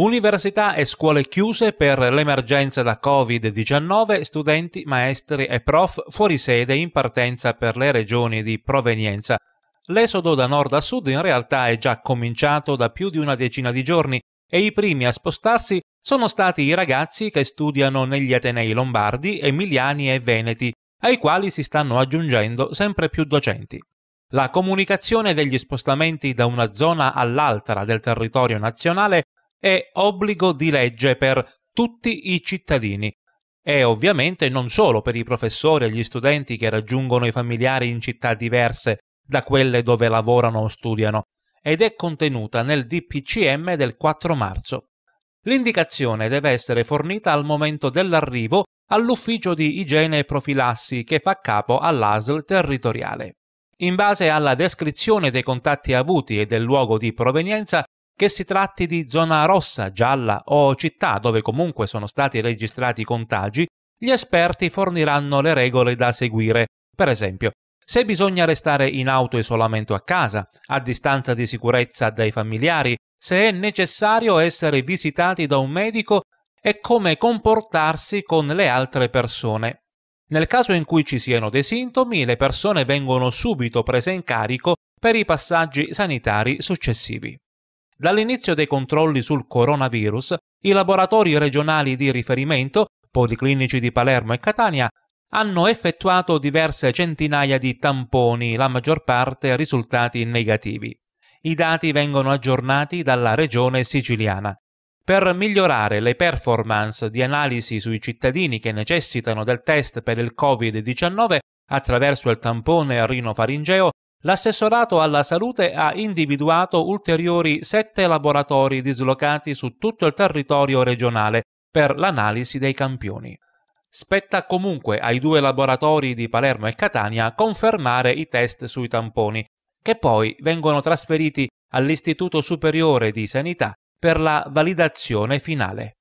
Università e scuole chiuse per l'emergenza da Covid-19, studenti, maestri e prof fuori sede in partenza per le regioni di provenienza. L'esodo da nord a sud in realtà è già cominciato da più di una decina di giorni e i primi a spostarsi sono stati i ragazzi che studiano negli Atenei lombardi, emiliani e veneti, ai quali si stanno aggiungendo sempre più docenti. La comunicazione degli spostamenti da una zona all'altra del territorio nazionale è obbligo di legge per tutti i cittadini e ovviamente non solo per i professori e gli studenti che raggiungono i familiari in città diverse da quelle dove lavorano o studiano, ed è contenuta nel DPCM del 4 marzo. L'indicazione deve essere fornita al momento dell'arrivo all'ufficio di igiene e profilassi che fa capo all'ASL territoriale. In base alla descrizione dei contatti avuti e del luogo di provenienza che si tratti di zona rossa, gialla o città dove comunque sono stati registrati i contagi, gli esperti forniranno le regole da seguire. Per esempio, se bisogna restare in auto isolamento a casa, a distanza di sicurezza dai familiari, se è necessario essere visitati da un medico e come comportarsi con le altre persone. Nel caso in cui ci siano dei sintomi, le persone vengono subito prese in carico per i passaggi sanitari successivi. Dall'inizio dei controlli sul coronavirus, i laboratori regionali di riferimento, policlinici di Palermo e Catania, hanno effettuato diverse centinaia di tamponi, la maggior parte risultati negativi. I dati vengono aggiornati dalla regione siciliana. Per migliorare le performance di analisi sui cittadini che necessitano del test per il Covid-19 attraverso il tampone rinofaringeo, L'assessorato alla salute ha individuato ulteriori sette laboratori dislocati su tutto il territorio regionale per l'analisi dei campioni. Spetta comunque ai due laboratori di Palermo e Catania confermare i test sui tamponi, che poi vengono trasferiti all'Istituto Superiore di Sanità per la validazione finale.